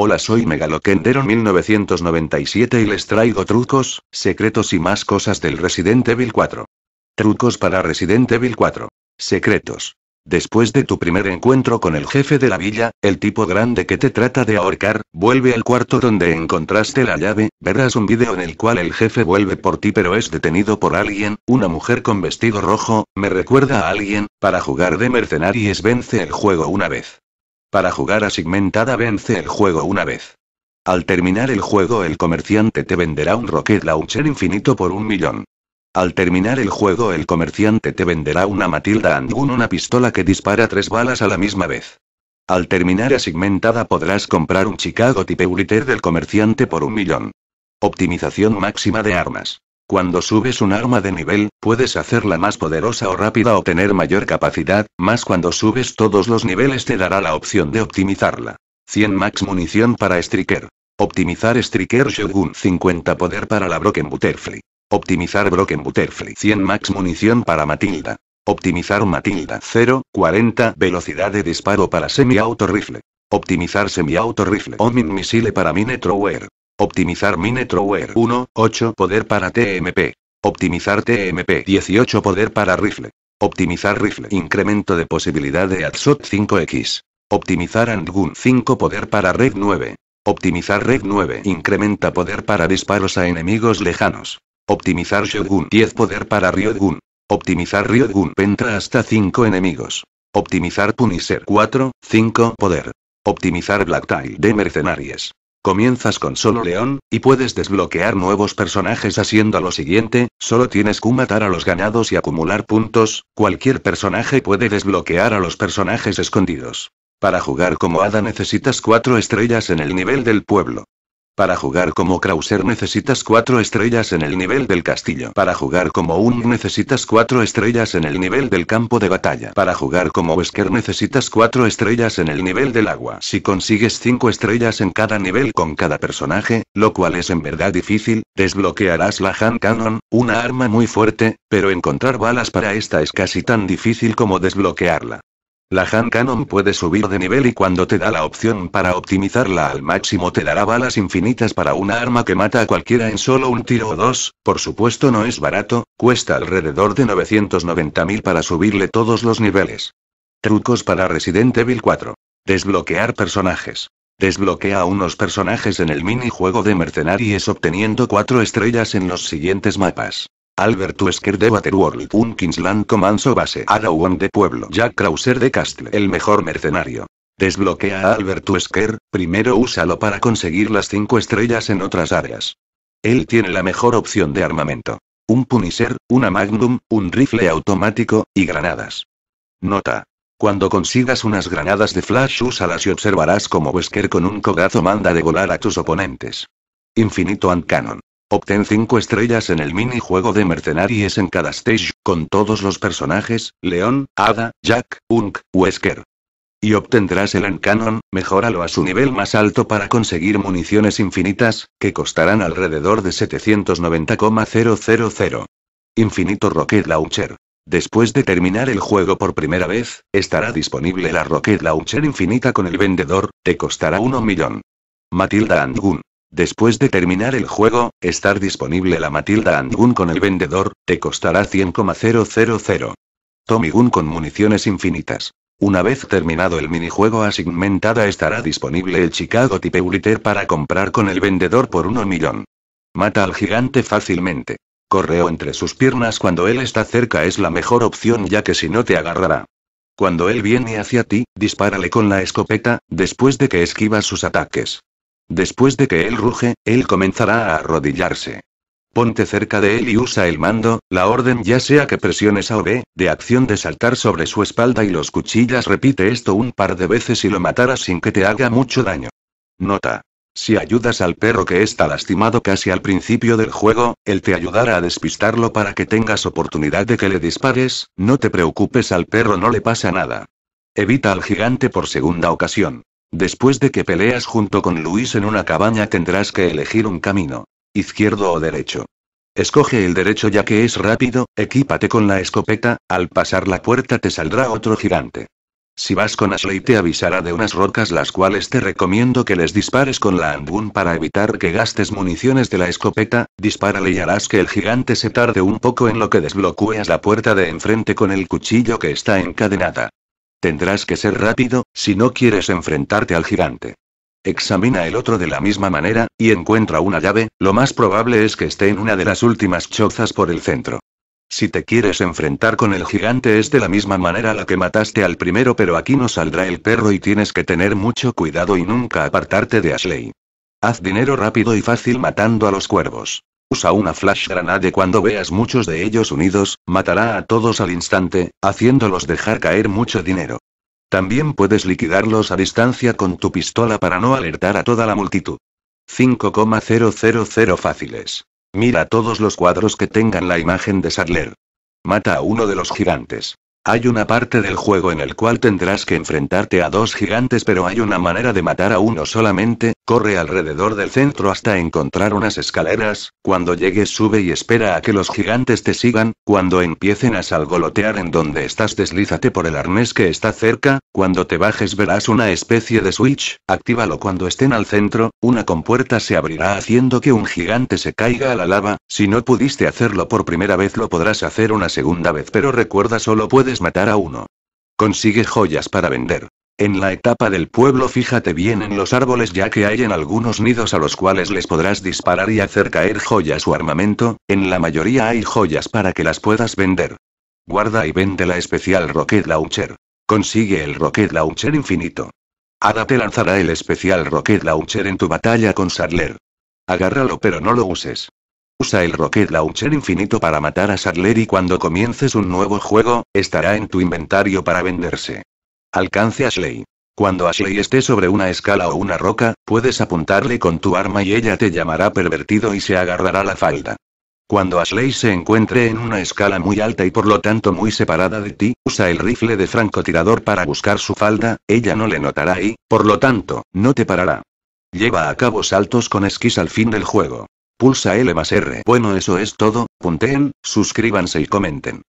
Hola soy megaloquendero 1997 y les traigo trucos, secretos y más cosas del Resident Evil 4. Trucos para Resident Evil 4. Secretos. Después de tu primer encuentro con el jefe de la villa, el tipo grande que te trata de ahorcar, vuelve al cuarto donde encontraste la llave, verás un video en el cual el jefe vuelve por ti pero es detenido por alguien, una mujer con vestido rojo, me recuerda a alguien, para jugar de mercenarios vence el juego una vez. Para jugar a segmentada vence el juego una vez. Al terminar el juego el comerciante te venderá un rocket launcher infinito por un millón. Al terminar el juego el comerciante te venderá una Matilda Angun, una pistola que dispara tres balas a la misma vez. Al terminar a segmentada podrás comprar un Chicago Type del comerciante por un millón. Optimización máxima de armas. Cuando subes un arma de nivel, puedes hacerla más poderosa o rápida o tener mayor capacidad, más cuando subes todos los niveles te dará la opción de optimizarla. 100 max munición para Striker. Optimizar Striker Shogun 50 poder para la Broken Butterfly. Optimizar Broken Butterfly 100 max munición para Matilda. Optimizar Matilda 0, 40 velocidad de disparo para semi-auto rifle. Optimizar semi-auto rifle Omin misile para Mine Optimizar Minetrower 1, 8 poder para TMP. Optimizar TMP 18 poder para rifle. Optimizar rifle. Incremento de posibilidad de ATSOT 5X. Optimizar Andgun 5 poder para Red 9. Optimizar Red 9. Incrementa poder para disparos a enemigos lejanos. Optimizar Shogun 10 poder para Ryogun. Optimizar Ryogun Pentra hasta 5 enemigos. Optimizar Punisher 4, 5 poder. Optimizar Blacktail de Mercenarios. Comienzas con solo león, y puedes desbloquear nuevos personajes haciendo lo siguiente, solo tienes que matar a los ganados y acumular puntos, cualquier personaje puede desbloquear a los personajes escondidos. Para jugar como hada necesitas 4 estrellas en el nivel del pueblo. Para jugar como Krauser necesitas 4 estrellas en el nivel del castillo. Para jugar como Un necesitas 4 estrellas en el nivel del campo de batalla. Para jugar como Wesker necesitas 4 estrellas en el nivel del agua. Si consigues 5 estrellas en cada nivel con cada personaje, lo cual es en verdad difícil, desbloquearás la Han Cannon, una arma muy fuerte, pero encontrar balas para esta es casi tan difícil como desbloquearla. La Han cannon puede subir de nivel y cuando te da la opción para optimizarla al máximo te dará balas infinitas para una arma que mata a cualquiera en solo un tiro o dos, por supuesto no es barato, cuesta alrededor de 990.000 para subirle todos los niveles. Trucos para Resident Evil 4. Desbloquear personajes. Desbloquea a unos personajes en el minijuego de mercenarios obteniendo 4 estrellas en los siguientes mapas. Albert Wesker de Waterworld. Un Kingsland Comanso base. Arawan de Pueblo. Jack Krauser de Castle. El mejor mercenario. Desbloquea a Albert Wesker, primero úsalo para conseguir las 5 estrellas en otras áreas. Él tiene la mejor opción de armamento. Un Punisher, una Magnum, un rifle automático, y granadas. Nota. Cuando consigas unas granadas de flash úsalas y observarás como Wesker con un Cogazo manda de volar a tus oponentes. Infinito and Cannon. Obtén 5 estrellas en el minijuego de Mercenaries en cada stage, con todos los personajes, León, Ada, Jack, Unk, Wesker. Y obtendrás el Encanon, mejóralo a su nivel más alto para conseguir municiones infinitas, que costarán alrededor de 790,000. Infinito Rocket Launcher. Después de terminar el juego por primera vez, estará disponible la Rocket Launcher infinita con el vendedor, te costará 1 millón. Matilda and Después de terminar el juego, estar disponible la Matilda and con el vendedor, te costará 100,000. Tommy Gun con municiones infinitas. Una vez terminado el minijuego asignmentada estará disponible el Chicago Type para comprar con el vendedor por 1 millón. Mata al gigante fácilmente. Correo entre sus piernas cuando él está cerca es la mejor opción ya que si no te agarrará. Cuando él viene hacia ti, dispárale con la escopeta, después de que esquivas sus ataques. Después de que él ruge, él comenzará a arrodillarse. Ponte cerca de él y usa el mando, la orden ya sea que presiones A o B, de acción de saltar sobre su espalda y los cuchillas repite esto un par de veces y lo matarás sin que te haga mucho daño. Nota. Si ayudas al perro que está lastimado casi al principio del juego, él te ayudará a despistarlo para que tengas oportunidad de que le dispares, no te preocupes al perro no le pasa nada. Evita al gigante por segunda ocasión. Después de que peleas junto con Luis en una cabaña tendrás que elegir un camino. Izquierdo o derecho. Escoge el derecho ya que es rápido, equípate con la escopeta, al pasar la puerta te saldrá otro gigante. Si vas con Ashley te avisará de unas rocas las cuales te recomiendo que les dispares con la handgun para evitar que gastes municiones de la escopeta, dispárale y harás que el gigante se tarde un poco en lo que desbloqueas la puerta de enfrente con el cuchillo que está encadenada. Tendrás que ser rápido, si no quieres enfrentarte al gigante. Examina el otro de la misma manera, y encuentra una llave, lo más probable es que esté en una de las últimas chozas por el centro. Si te quieres enfrentar con el gigante es de la misma manera la que mataste al primero pero aquí no saldrá el perro y tienes que tener mucho cuidado y nunca apartarte de Ashley. Haz dinero rápido y fácil matando a los cuervos. Usa una flash y cuando veas muchos de ellos unidos, matará a todos al instante, haciéndolos dejar caer mucho dinero. También puedes liquidarlos a distancia con tu pistola para no alertar a toda la multitud. 5,000 fáciles. Mira todos los cuadros que tengan la imagen de Sadler. Mata a uno de los gigantes. Hay una parte del juego en el cual tendrás que enfrentarte a dos gigantes, pero hay una manera de matar a uno solamente, Corre alrededor del centro hasta encontrar unas escaleras, cuando llegues sube y espera a que los gigantes te sigan, cuando empiecen a salgolotear en donde estás deslízate por el arnés que está cerca, cuando te bajes verás una especie de switch, actívalo cuando estén al centro, una compuerta se abrirá haciendo que un gigante se caiga a la lava, si no pudiste hacerlo por primera vez lo podrás hacer una segunda vez pero recuerda solo puedes matar a uno. Consigue joyas para vender. En la etapa del pueblo fíjate bien en los árboles ya que hay en algunos nidos a los cuales les podrás disparar y hacer caer joyas o armamento, en la mayoría hay joyas para que las puedas vender. Guarda y vende la especial Rocket Launcher. Consigue el Rocket Launcher infinito. Ada te lanzará el especial Rocket Launcher en tu batalla con Sadler. Agárralo pero no lo uses. Usa el Rocket Launcher infinito para matar a Sadler y cuando comiences un nuevo juego, estará en tu inventario para venderse. Alcance a Ashley. Cuando Ashley esté sobre una escala o una roca, puedes apuntarle con tu arma y ella te llamará pervertido y se agarrará la falda. Cuando Ashley se encuentre en una escala muy alta y por lo tanto muy separada de ti, usa el rifle de francotirador para buscar su falda, ella no le notará y, por lo tanto, no te parará. Lleva a cabo saltos con esquís al fin del juego. Pulsa L más R. Bueno, eso es todo, punteen, suscríbanse y comenten.